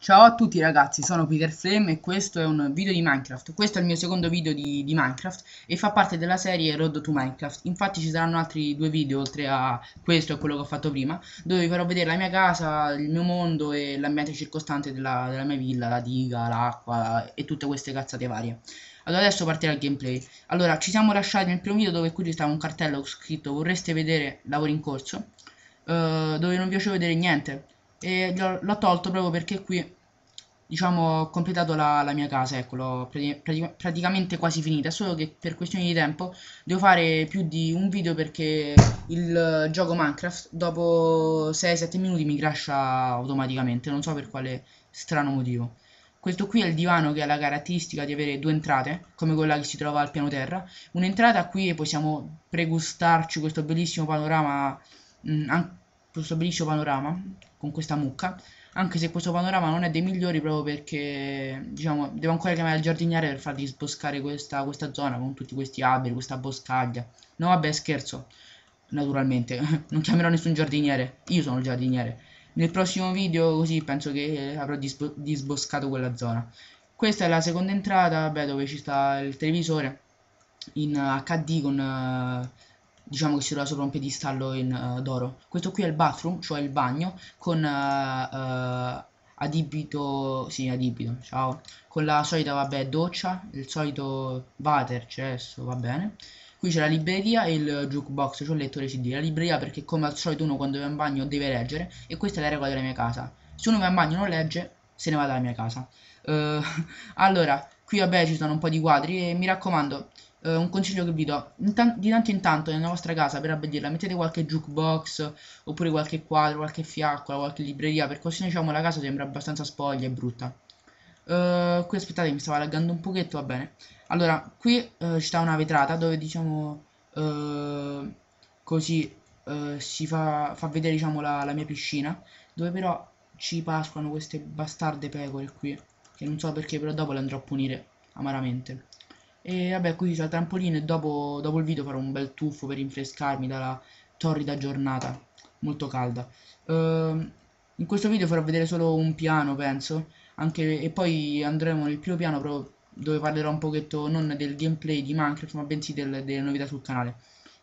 Ciao a tutti ragazzi, sono Peter Peterflame e questo è un video di Minecraft. Questo è il mio secondo video di, di, Minecraft e fa parte della serie Road to Minecraft. Infatti ci saranno altri due video oltre a questo e quello che ho fatto prima, dove vi farò vedere la mia casa, il mio mondo e l'ambiente circostante della, della mia villa, la diga, l'acqua e tutte queste cazzate varie. Allora adesso partirà il gameplay. Allora, ci siamo lasciati nel primo video dove qui ci stava un cartello scritto vorreste vedere lavori in corso, eh, dove non vi piace vedere niente e l'ho tolto proprio perché qui diciamo ho completato la, la mia casa ecco l'ho pratica, praticamente quasi finita solo che per questioni di tempo devo fare più di un video perché il gioco Minecraft dopo 6-7 minuti mi crasha automaticamente non so per quale strano motivo questo qui è il divano che ha la caratteristica di avere due entrate, come quella che si trova al piano terra. Un'entrata qui e possiamo pregustarci questo bellissimo panorama mh, mm, questo bellissimo panorama con questa mucca anche se questo panorama non è dei migliori proprio perché diciamo devo ancora chiamare il giardiniere per fargli sboscare questa, questa zona con tutti questi alberi, questa boscaglia no vabbè scherzo naturalmente non chiamerò nessun giardiniere io sono il giardiniere nel prossimo video così penso che avrò disbo disboscato quella zona questa è la seconda entrata vabbè dove ci sta il televisore in HD eh, con uh, diciamo che si trova sopra un piedistallo in, uh, d'oro. Questo qui è il bathroom, cioè il bagno, con uh, adibito, sì adibito, ciao, con la solita, vabbè, doccia, il solito water, cesso, va bene. Qui c'è la libreria e il jukebox, cioè il lettore CD. La libreria perché come al solito uno quando va in bagno deve leggere e questa è la regola della mia casa. Se uno va in bagno e non legge, se ne va dalla mia casa. Uh, allora, qui vabbè ci sono un po' di quadri e mi raccomando, eh, un consiglio che vi do, Intan di tanto in tanto nella vostra casa per abbedirla mettete qualche jukebox oppure qualche quadro, qualche fiaccola, qualche libreria per così diciamo la casa sembra abbastanza spoglia e brutta. Uh, qui aspettate mi stava laggando un pochetto, va bene. Allora, qui uh, eh, c'è una vetrata dove diciamo uh, così si fa, fa, vedere diciamo la, la, mia piscina, dove però ci pascono queste bastarde pecore qui, che non so perché però dopo le andrò a punire amaramente. E vabbè, qui c'è il trampolino e dopo, dopo, il video farò un bel tuffo per rinfrescarmi dalla torrida giornata, molto calda. Uh, in questo video farò vedere solo un piano, penso, anche, e poi andremo nel primo piano proprio dove parlerò un pochetto non del gameplay di Minecraft, ma bensì del, delle novità sul canale.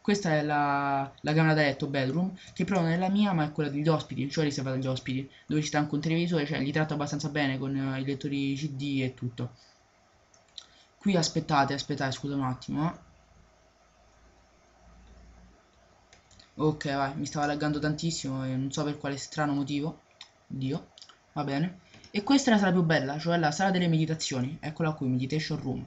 Questa è la, la camera da letto, bedroom, che però non è la mia, ma è quella degli ospiti, cioè riservata agli ospiti, dove ci sta anche un televisore, cioè li tratto abbastanza bene con eh, i lettori CD e tutto qui aspettate aspettate scusa un attimo eh. ok vai mi stava laggando tantissimo e non so per quale strano motivo dio va bene e questa è la sala più bella cioè la sala delle meditazioni eccola qui meditation room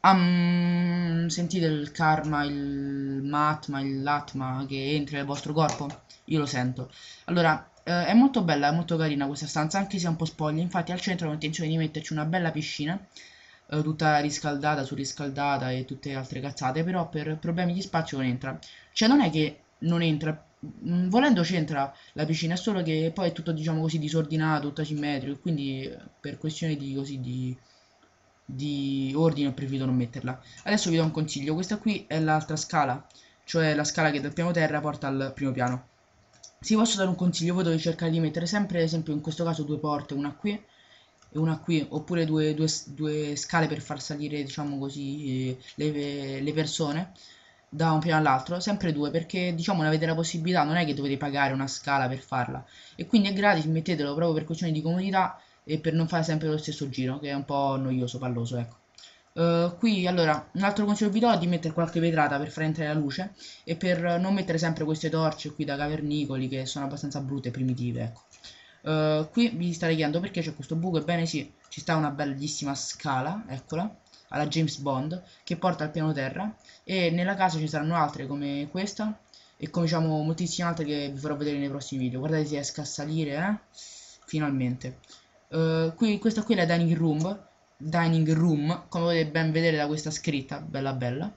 um, sentite il karma il matma il latma che entra nel vostro corpo io lo sento allora eh, è molto bella, è molto carina questa stanza, anche se è un po' spoglia. Infatti al centro ho intenzione di metterci una bella piscina eh, tutta riscaldata, surriscaldata e tutte le altre cazzate, però per problemi di spazio non entra. Cioè non è che non entra, mm, volendo c'entra la piscina, è solo che poi è tutto diciamo così disordinato, tutto asimmetrico, quindi eh, per questioni di così di di ordine ho preferito non metterla adesso vi do un consiglio questa qui è l'altra scala cioè la scala che dal piano terra porta al primo piano se posso dare un consiglio voi dovete cercare di mettere sempre ad esempio in questo caso due porte una qui e una qui oppure due, due, due scale per far salire diciamo così le, le persone da un piano all'altro, sempre due, perché diciamo ne avete la possibilità, non è che dovete pagare una scala per farla. E quindi è gratis, mettetelo proprio per questioni di comodità e per non fare sempre lo stesso giro, che è un po' noioso, palloso, ecco. Uh, qui allora un altro consiglio vi do è di mettere qualche vetrata per far entrare la luce e per non mettere sempre queste torce qui da cavernicoli che sono abbastanza brutte e primitive ecco. Eh, qui vi state chiedendo perché c'è questo buco ebbene sì ci sta una bellissima scala eccola alla James Bond che porta al piano terra e nella casa ci saranno altre come questa e come diciamo moltissime altre che vi farò vedere nei prossimi video guardate se riesco a salire eh? finalmente uh, qui, questa qui è la dining room dining room come potete ben vedere da questa scritta bella bella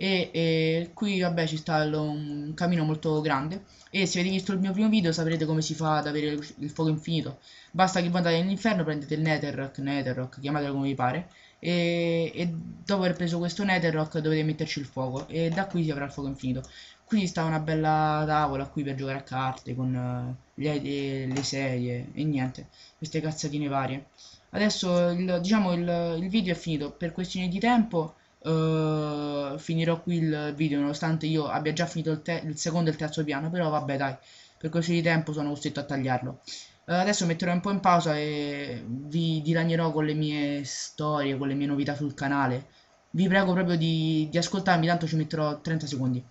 e, e qui vabbè ci sta un camino molto grande e se avete visto il mio primo video saprete come si fa ad avere il, fuoco infinito basta che andate nell'inferno prendete il netherrock, netherrock chiamatelo come vi pare e, e, dopo aver preso questo netherrock dovete metterci il fuoco e da qui si avrà il fuoco infinito qui sta una bella tavola qui per giocare a carte con eh, le, le, le serie e niente queste cazzatine varie adesso il, diciamo il, il video è finito per questioni di tempo uh, finirò qui il video nonostante io abbia già finito il, il secondo e il terzo piano però vabbè dai per così di tempo sono costretto a tagliarlo uh, adesso metterò un po' in pausa e vi dilagnerò con le mie storie con le mie novità sul canale vi prego proprio di, di ascoltarmi tanto ci metterò 30 secondi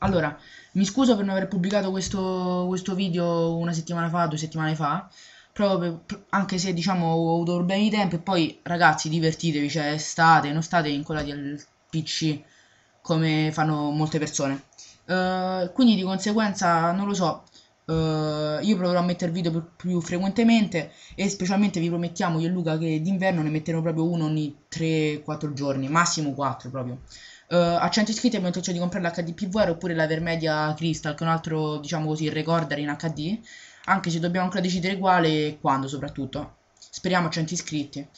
allora mi scuso per non aver pubblicato questo, questo video una settimana fa due settimane fa proprio anche se diciamo ho avuto problemi di tempo e poi ragazzi divertitevi cioè state non state incollati al PC come fanno molte persone. Uh, quindi di conseguenza, non lo so, Uh, io proverò a mettere video più, più, frequentemente e specialmente vi promettiamo io e Luca che d'inverno ne metteremo proprio uno ogni 3-4 giorni, massimo 4 proprio. Uh, a 100 iscritti abbiamo intenzione di comprare l'HDPVR oppure la Vermedia Crystal che è un altro diciamo così recorder in HD anche se dobbiamo ancora decidere quale e quando soprattutto. Speriamo a 100 iscritti.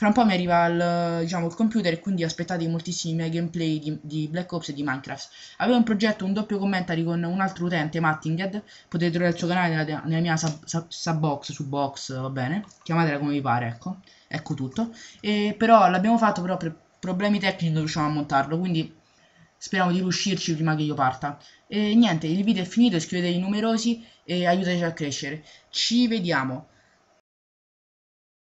Fra un po' mi arriva il, diciamo, il computer e quindi aspettate moltissimi miei gameplay di, di, Black Ops e di Minecraft. Avevo un progetto un doppio commentary con un altro utente, Mattinged, potete trovare il suo canale nella, nella mia sub, sub, sub box, su box, va bene, chiamatela come vi pare, ecco, ecco tutto. E, però l'abbiamo fatto, però per problemi tecnici non riusciamo a montarlo, quindi speriamo di riuscirci prima che io parta. E niente, il video è finito, iscrivetevi numerosi e aiutateci a crescere. Ci vediamo.